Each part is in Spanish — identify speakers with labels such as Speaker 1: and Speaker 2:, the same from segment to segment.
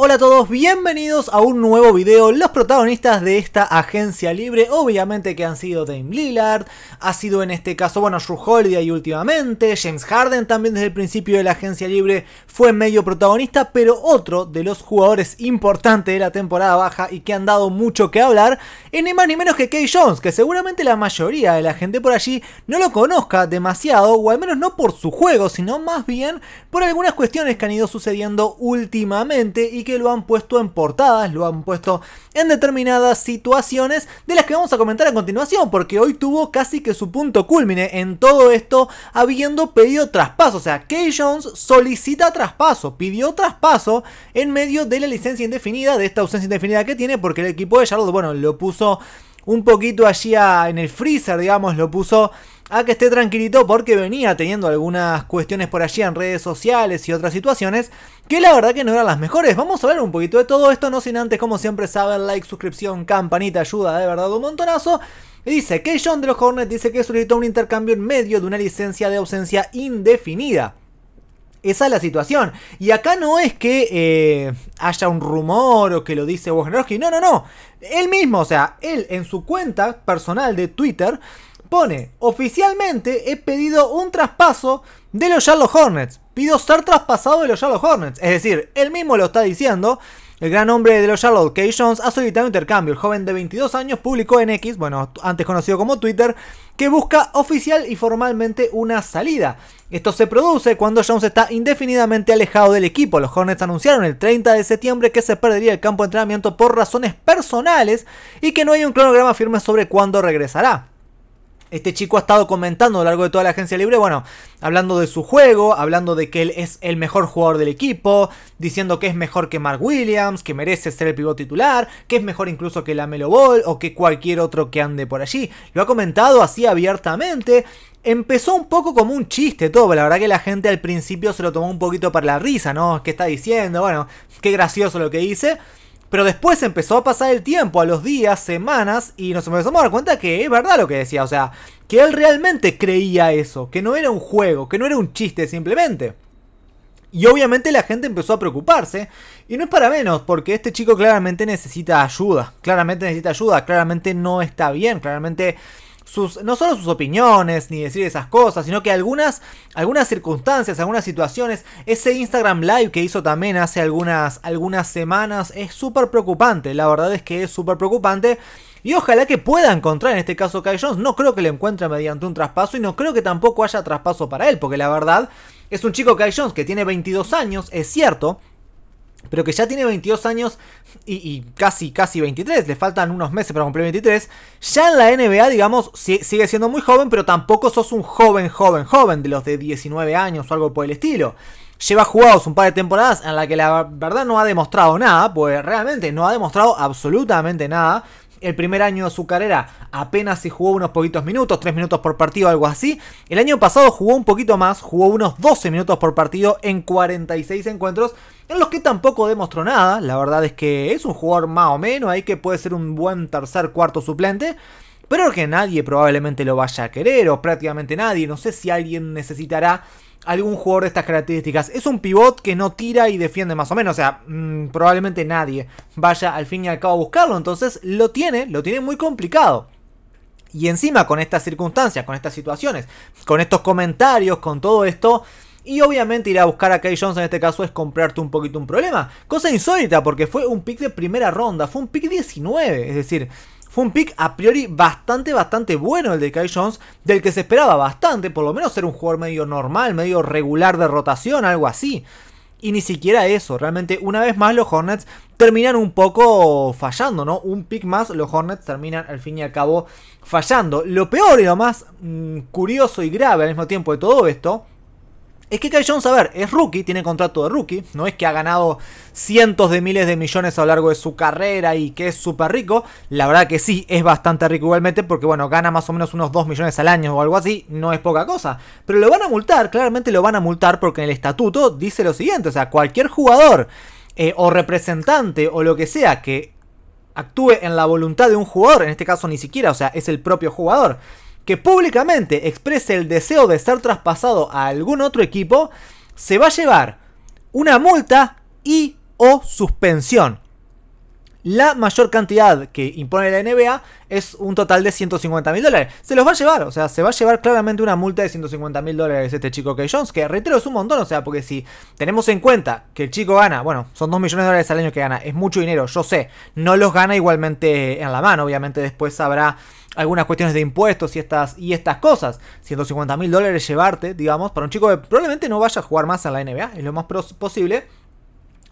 Speaker 1: Hola a todos, bienvenidos a un nuevo video. Los protagonistas de esta agencia libre, obviamente que han sido Dame Lillard, ha sido en este caso, bueno, Drew Holiday últimamente, James Harden también desde el principio de la agencia libre fue medio protagonista, pero otro de los jugadores importantes de la temporada baja y que han dado mucho que hablar, es ni más ni menos que Kay Jones, que seguramente la mayoría de la gente por allí no lo conozca demasiado, o al menos no por su juego, sino más bien por algunas cuestiones que han ido sucediendo últimamente y que lo han puesto en portadas, lo han puesto en determinadas situaciones de las que vamos a comentar a continuación, porque hoy tuvo casi que su punto culmine en todo esto habiendo pedido traspaso. O sea, Kay Jones solicita traspaso, pidió traspaso en medio de la licencia indefinida, de esta ausencia indefinida que tiene, porque el equipo de Charlotte, bueno, lo puso un poquito allí en el freezer, digamos, lo puso a que esté tranquilito porque venía teniendo algunas cuestiones por allí en redes sociales y otras situaciones que la verdad que no eran las mejores. Vamos a hablar un poquito de todo esto, no sin antes, como siempre saben, like, suscripción, campanita, ayuda de verdad un montonazo. dice que John de los Hornets dice que solicitó un intercambio en medio de una licencia de ausencia indefinida. Esa es la situación. Y acá no es que eh, haya un rumor o que lo dice Wojnarowski. No, no, no. Él mismo, o sea, él en su cuenta personal de Twitter Pone, oficialmente he pedido un traspaso de los Charlotte Hornets. Pido ser traspasado de los Charlotte Hornets. Es decir, él mismo lo está diciendo. El gran hombre de los Charlotte, K. Jones, ha solicitado intercambio. El joven de 22 años publicó en X, bueno, antes conocido como Twitter, que busca oficial y formalmente una salida. Esto se produce cuando Jones está indefinidamente alejado del equipo. Los Hornets anunciaron el 30 de septiembre que se perdería el campo de entrenamiento por razones personales y que no hay un cronograma firme sobre cuándo regresará este chico ha estado comentando a lo largo de toda la agencia libre, bueno, hablando de su juego, hablando de que él es el mejor jugador del equipo, diciendo que es mejor que Mark Williams, que merece ser el pivot titular, que es mejor incluso que la Melo Ball o que cualquier otro que ande por allí. Lo ha comentado así abiertamente. Empezó un poco como un chiste todo, la verdad que la gente al principio se lo tomó un poquito para la risa, ¿no? ¿Qué está diciendo? Bueno, qué gracioso lo que dice. Pero después empezó a pasar el tiempo, a los días, semanas, y nos empezamos a dar cuenta que es verdad lo que decía, o sea, que él realmente creía eso, que no era un juego, que no era un chiste simplemente. Y obviamente la gente empezó a preocuparse, y no es para menos, porque este chico claramente necesita ayuda, claramente necesita ayuda, claramente no está bien, claramente no solo sus opiniones, ni decir esas cosas, sino que algunas, algunas circunstancias, algunas situaciones, ese Instagram Live que hizo también hace algunas, algunas semanas es súper preocupante, la verdad es que es súper preocupante. Y ojalá que pueda encontrar en este caso Kai Jones. No creo que le encuentre mediante un traspaso y no creo que tampoco haya traspaso para él, porque la verdad es un chico Kai Jones que tiene 22 años, es cierto, pero que ya tiene 22 años y, casi, casi 23, le faltan unos meses para cumplir 23, ya en la NBA, digamos, sigue siendo muy joven, pero tampoco sos un joven, joven, joven, de los de 19 años o algo por el estilo. Lleva jugados un par de temporadas en la que la verdad no ha demostrado nada, pues realmente no ha demostrado absolutamente nada. El primer año de su carrera apenas se jugó unos poquitos minutos, 3 minutos por partido, algo así. El año pasado jugó un poquito más, jugó unos 12 minutos por partido en 46 encuentros, en los que tampoco demostró nada. La verdad es que es un jugador más o menos, ahí que puede ser un buen tercer, cuarto suplente. Pero que nadie probablemente lo vaya a querer, o prácticamente nadie. No sé si alguien necesitará algún jugador de estas características. Es un pivot que no tira y defiende más o menos. O sea, mm, probablemente nadie vaya al fin y al cabo a buscarlo. Entonces lo tiene, lo tiene muy complicado. Y encima con estas circunstancias, con estas situaciones, con estos comentarios, con todo esto... Y obviamente ir a buscar a Kay Jones en este caso es comprarte un poquito un problema. Cosa insólita porque fue un pick de primera ronda, fue un pick 19. Es decir, fue un pick a priori bastante, bastante bueno el de Kai Jones, del que se esperaba bastante, por lo menos ser un jugador medio normal, medio regular de rotación, algo así. Y ni siquiera eso, realmente una vez más los Hornets terminan un poco fallando, ¿no? Un pick más, los Hornets terminan al fin y al cabo fallando. Lo peor y lo más mm, curioso y grave al mismo tiempo de todo esto es que Kai Jones, a ver, es rookie, tiene contrato de rookie, no es que ha ganado cientos de miles de millones a lo largo de su carrera y que es súper rico. La verdad que sí, es bastante rico igualmente porque, bueno, gana más o menos unos 2 millones al año o algo así, no es poca cosa. Pero lo van a multar, claramente lo van a multar porque en el estatuto dice lo siguiente, o sea, cualquier jugador eh, o representante o lo que sea que actúe en la voluntad de un jugador, en este caso ni siquiera, o sea, es el propio jugador que públicamente exprese el deseo de ser traspasado a algún otro equipo, se va a llevar una multa y o suspensión. La mayor cantidad que impone la NBA es un total de 150 mil dólares. Se los va a llevar, o sea, se va a llevar claramente una multa de 150 mil dólares este chico K. Jones, que reitero es un montón, o sea, porque si tenemos en cuenta que el chico gana, bueno, son 2 millones de dólares al año que gana, es mucho dinero, yo sé, no los gana igualmente en la mano, obviamente después habrá algunas cuestiones de impuestos y estas, y estas cosas. 150 mil dólares llevarte, digamos, para un chico que probablemente no vaya a jugar más a la NBA, es lo más posible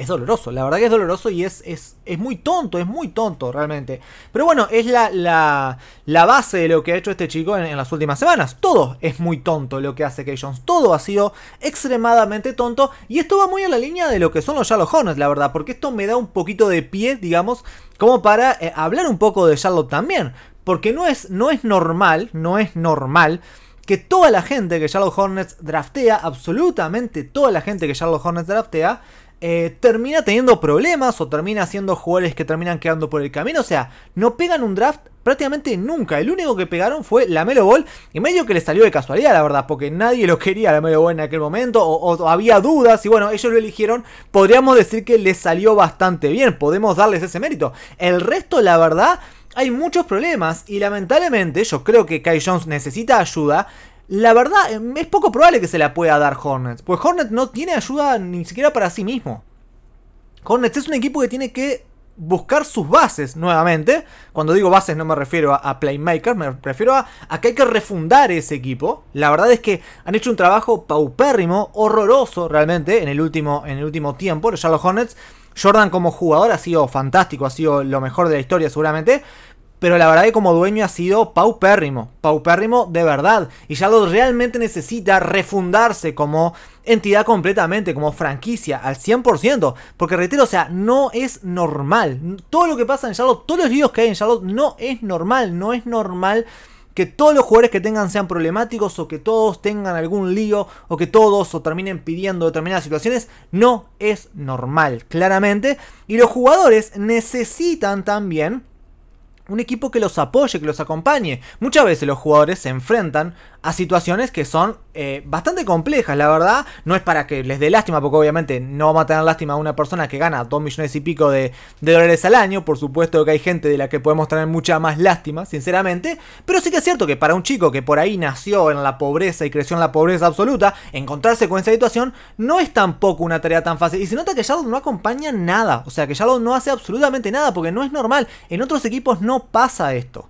Speaker 1: es doloroso, la verdad que es doloroso y es, es, muy tonto, es muy tonto realmente. Pero bueno, es la, la, base de lo que ha hecho este chico en, las últimas semanas. Todo es muy tonto lo que hace Key Jones, todo ha sido extremadamente tonto y esto va muy en la línea de lo que son los Charlotte Hornets, la verdad, porque esto me da un poquito de pie, digamos, como para eh, hablar un poco de Charlotte también, porque no es, no es normal, no es normal que toda la gente que Charlotte Hornets draftea, absolutamente toda la gente que Charlotte Hornets draftea, eh, termina teniendo problemas o termina siendo jugadores que terminan quedando por el camino. O sea, no pegan un draft prácticamente nunca. El único que pegaron fue la Melo Ball y medio que le salió de casualidad, la verdad, porque nadie lo quería la Melo Ball en aquel momento o, o, había dudas y bueno, ellos lo eligieron. Podríamos decir que les salió bastante bien, podemos darles ese mérito. El resto, la verdad. Hay muchos problemas y lamentablemente yo creo que Kai Jones necesita ayuda, la verdad em, es poco probable que se la pueda dar Hornets, pues Hornets no tiene ayuda ni siquiera para sí mismo. Hornets es un equipo que tiene que buscar sus bases nuevamente. Cuando digo bases no me refiero a, Playmaker, playmakers, me refiero a, que hay que refundar ese equipo. La verdad es que han hecho un trabajo paupérrimo, horroroso realmente en el último, en el último tiempo, los Charlotte Hornets. Jordan como jugador ha sido fantástico, ha sido lo mejor de la historia seguramente pero la verdad que como dueño ha sido paupérrimo, paupérrimo de verdad. Y Charlotte realmente necesita refundarse como entidad completamente, como franquicia, al 100%. Porque reitero, o sea, no es normal. Todo lo que pasa en Charlotte, todos los líos que hay en Charlotte, no es normal, no es normal que todos los jugadores que tengan sean problemáticos o que todos tengan algún lío o que todos o terminen pidiendo determinadas situaciones no es normal, claramente. Y los jugadores necesitan también un equipo que los apoye, que los acompañe. Muchas veces los jugadores se enfrentan a situaciones que son eh, bastante complejas, la verdad. No es para que les dé lástima, porque obviamente no vamos a tener lástima a una persona que gana 2 millones y pico de, dólares al año. Por supuesto que hay gente de la que podemos tener mucha más lástima, sinceramente. Pero sí que es cierto que para un chico que por ahí nació en la pobreza y creció en la pobreza absoluta, encontrarse con esa situación no es tampoco una tarea tan fácil. Y se nota que Shadow no acompaña nada, o sea que Shadow no hace absolutamente nada, porque no es normal. En otros equipos no pasa esto.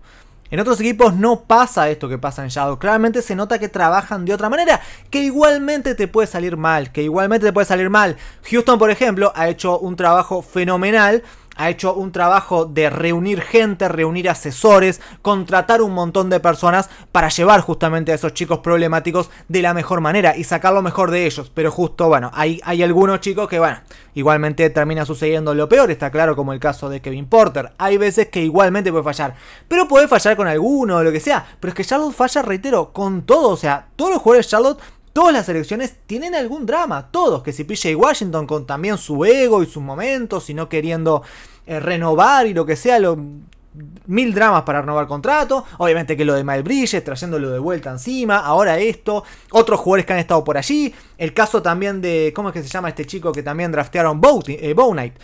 Speaker 1: En otros equipos no pasa esto que pasa en Shadow. Claramente se nota que trabajan de otra manera, que igualmente te puede salir mal, que igualmente te puede salir mal. Houston, por ejemplo, ha hecho un trabajo fenomenal ha hecho un trabajo de reunir gente, reunir asesores, contratar un montón de personas para llevar justamente a esos chicos problemáticos de la mejor manera y sacar lo mejor de ellos. Pero justo, bueno, hay, hay algunos chicos que, bueno, igualmente termina sucediendo lo peor, está claro, como el caso de Kevin Porter. Hay veces que igualmente puede fallar, pero puede fallar con alguno o lo que sea. Pero es que Charlotte falla, reitero, con todo, o sea, todos los jugadores de Charlotte Todas las elecciones tienen algún drama, todos, que si PJ Washington con también su ego y sus momentos y no queriendo eh, renovar y lo que sea, lo, mil dramas para renovar contrato. Obviamente que lo de Miles Bridges, trayéndolo de vuelta encima. Ahora esto. Otros jugadores que han estado por allí. El caso también de. ¿Cómo es que se llama este chico que también draftearon eh, Bow Knight?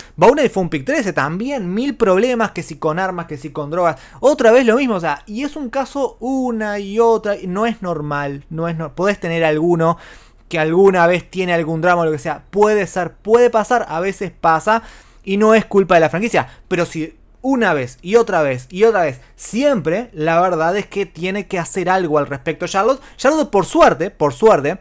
Speaker 1: fue un pick 13 también. Mil problemas. Que si con armas, que si con drogas. Otra vez lo mismo. O sea, y es un caso una y otra. no es normal. No es no Podés tener alguno que alguna vez tiene algún drama o lo que sea. Puede ser, puede pasar. A veces pasa. Y no es culpa de la franquicia. Pero si una vez y otra vez y otra vez, siempre, la verdad es que tiene que hacer algo al respecto Charlotte. Charlotte, por suerte, por suerte,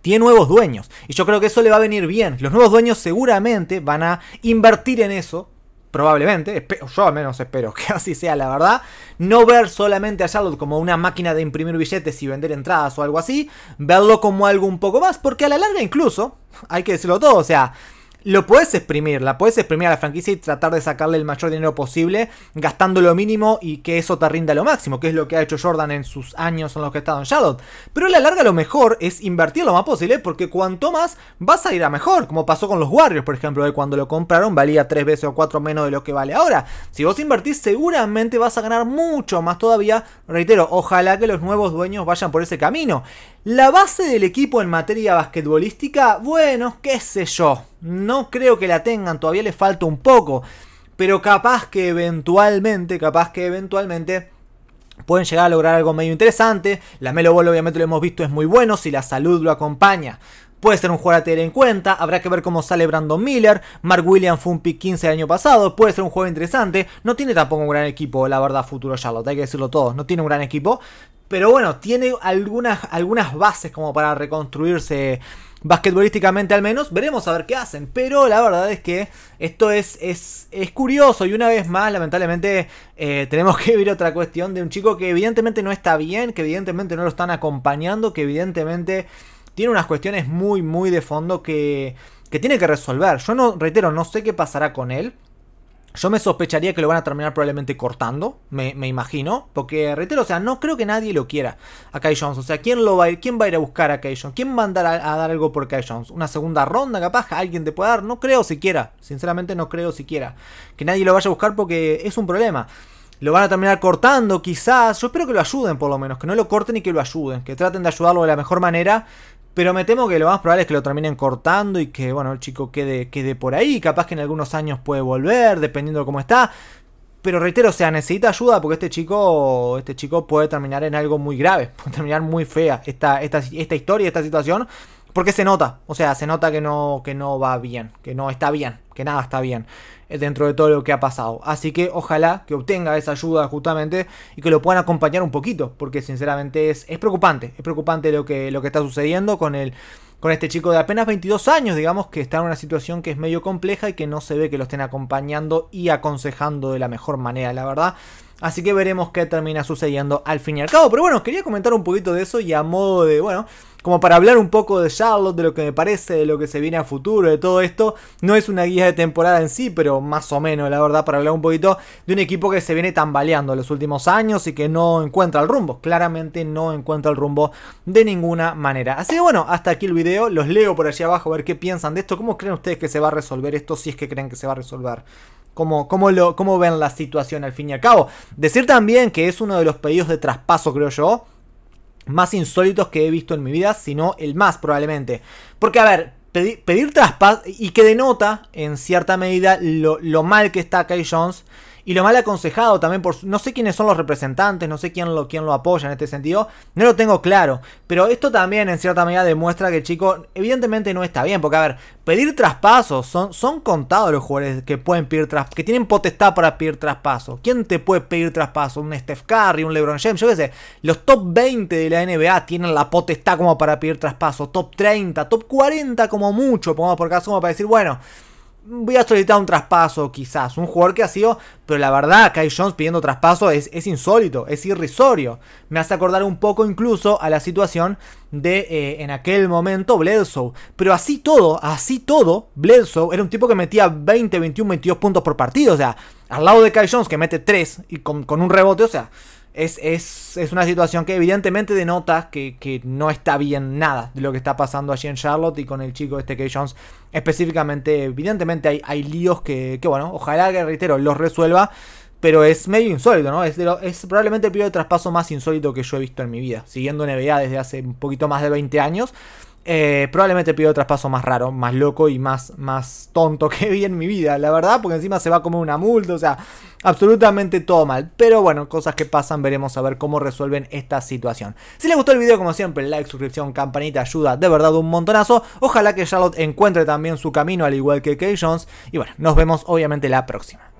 Speaker 1: tiene nuevos dueños. Y yo creo que eso le va a venir bien. Los nuevos dueños seguramente van a invertir en eso. Probablemente, yo al menos espero que así sea la verdad. No ver solamente a Charlotte como una máquina de imprimir billetes y vender entradas o algo así. Verlo como algo un poco más. Porque a la larga incluso, hay que decirlo todo, o sea, lo puedes exprimir, la puedes exprimir a la franquicia y tratar de sacarle el mayor dinero posible, gastando lo mínimo y que eso te rinda lo máximo, que es lo que ha hecho Jordan en sus años en los que ha en Shadow Pero a la larga lo mejor es invertir lo más posible, porque cuanto más vas a ir a mejor, como pasó con los Warriors, por ejemplo, de cuando lo compraron valía 3 veces o 4 menos de lo que vale ahora. Si vos invertís, seguramente vas a ganar mucho más todavía. Reitero, ojalá que los nuevos dueños vayan por ese camino. La base del equipo en materia basquetbolística, bueno, qué sé yo no creo que la tengan, todavía les falta un poco. Pero capaz que eventualmente, capaz que eventualmente pueden llegar a lograr algo medio interesante. La Melo Ball obviamente lo hemos visto es muy bueno si la salud lo acompaña. Puede ser un jugador a tener en cuenta, habrá que ver cómo sale Brandon Miller, Mark Williams fue un pick 15 el año pasado, puede ser un juego interesante, no tiene tampoco un gran equipo, la verdad, futuro Charlotte, hay que decirlo todo, no tiene un gran equipo, pero bueno, tiene algunas, algunas bases como para reconstruirse basquetbolísticamente al menos, veremos a ver qué hacen. Pero la verdad es que esto es, es, curioso y una vez más, lamentablemente, eh, tenemos que vivir otra cuestión de un chico que evidentemente no está bien, que evidentemente no lo están acompañando, que evidentemente tiene unas cuestiones muy, muy de fondo que, que tiene que resolver. Yo no, reitero, no sé qué pasará con él. Yo me sospecharía que lo van a terminar probablemente cortando, me, imagino. Porque, reitero, o sea, no creo que nadie lo quiera a Kai Jones. O sea, ¿quién, lo va a ir, ¿quién va a ir a buscar a Kai Jones? ¿Quién va a, andar a dar algo por Kai Jones? ¿Una segunda ronda capaz? ¿Alguien te puede dar? No creo siquiera. Sinceramente no creo siquiera. Que nadie lo vaya a buscar porque es un problema lo van a terminar cortando quizás. Yo espero que lo ayuden por lo menos, que no lo corten y que lo ayuden, que traten de ayudarlo de la mejor manera pero me temo que lo más probable es que lo terminen cortando y que, bueno, el chico quede, quede por ahí. Capaz que en algunos años puede volver, dependiendo de cómo está. Pero reitero, o sea, necesita ayuda porque este chico, este chico puede terminar en algo muy grave, puede terminar muy fea esta, esta, historia, esta situación, porque se nota, o sea, se nota que no, que no va bien, que no está bien, que nada está bien. Eh, dentro de todo lo que ha pasado. Así que ojalá que obtenga esa ayuda justamente y que lo puedan acompañar un poquito, porque sinceramente es, preocupante, es preocupante lo que, lo que está sucediendo con el con este chico de apenas 22 años, digamos, que está en una situación que es medio compleja y que no se ve que lo estén acompañando y aconsejando de la mejor manera, la verdad. Así que veremos qué termina sucediendo al fin y al cabo. Pero bueno, quería comentar un poquito de eso y a modo de, bueno, como para hablar un poco de Charlotte, de lo que me parece, de lo que se viene a futuro, de todo esto. No es una guía de temporada en sí, pero más o menos, la verdad, para hablar un poquito de un equipo que se viene tambaleando en los últimos años y que no encuentra el rumbo. Claramente no encuentra el rumbo de ninguna manera. Así que bueno, hasta aquí el video. Los leo por allí abajo a ver qué piensan de esto. ¿Cómo creen ustedes que se va a resolver esto si es que creen que se va a resolver? como lo, cómo ven la situación al fin y al cabo. Decir también que es uno de los pedidos de traspaso, creo yo, más insólitos que he visto en mi vida, sino el más probablemente. Porque, a ver, pedir, traspaso y que denota en cierta medida lo, lo mal que está Kai Jones y lo mal aconsejado también por... No sé quiénes son los representantes, no sé quién lo, quién lo apoya en este sentido, no lo tengo claro, pero esto también en cierta medida demuestra que el chico evidentemente no está bien, porque a ver, pedir traspasos, son, son contados los jugadores que pueden pedir que tienen potestad para pedir traspaso. ¿Quién te puede pedir traspaso? ¿Un Steph Curry, un LeBron James? Yo qué sé, los top 20 de la NBA tienen la potestad como para pedir traspaso. top 30, top 40 como mucho, pongamos por caso como para decir, bueno, voy a solicitar un traspaso quizás. Un jugador que ha sido, pero la verdad, Kai Jones pidiendo traspaso es, insólito, es irrisorio. Me hace acordar un poco incluso a la situación de eh, en aquel momento Bledsoe. Pero así todo, así todo, Bledsoe era un tipo que metía 20, 21, 22 puntos por partido. O sea, al lado de Kai Jones que mete 3 y con, con un rebote, o sea es, una situación que evidentemente denota que, no está bien nada de lo que está pasando allí en Charlotte y con el chico este que Jones específicamente. Evidentemente hay, hay líos que, que, bueno, ojalá que, reitero, los resuelva, pero es medio insólito, ¿no? Es, es probablemente el periodo de traspaso más insólito que yo he visto en mi vida, siguiendo NBA desde hace un poquito más de 20 años. Eh, probablemente pido traspaso más raro, más loco y más, más tonto que vi en mi vida, la verdad, porque encima se va a comer una multa, o sea, absolutamente todo mal. Pero bueno, cosas que pasan, veremos a ver cómo resuelven esta situación. Si les gustó el video, como siempre, like, suscripción, campanita, ayuda de verdad un montonazo. Ojalá que Charlotte encuentre también su camino, al igual que Kay Jones. Y bueno, nos vemos obviamente la próxima.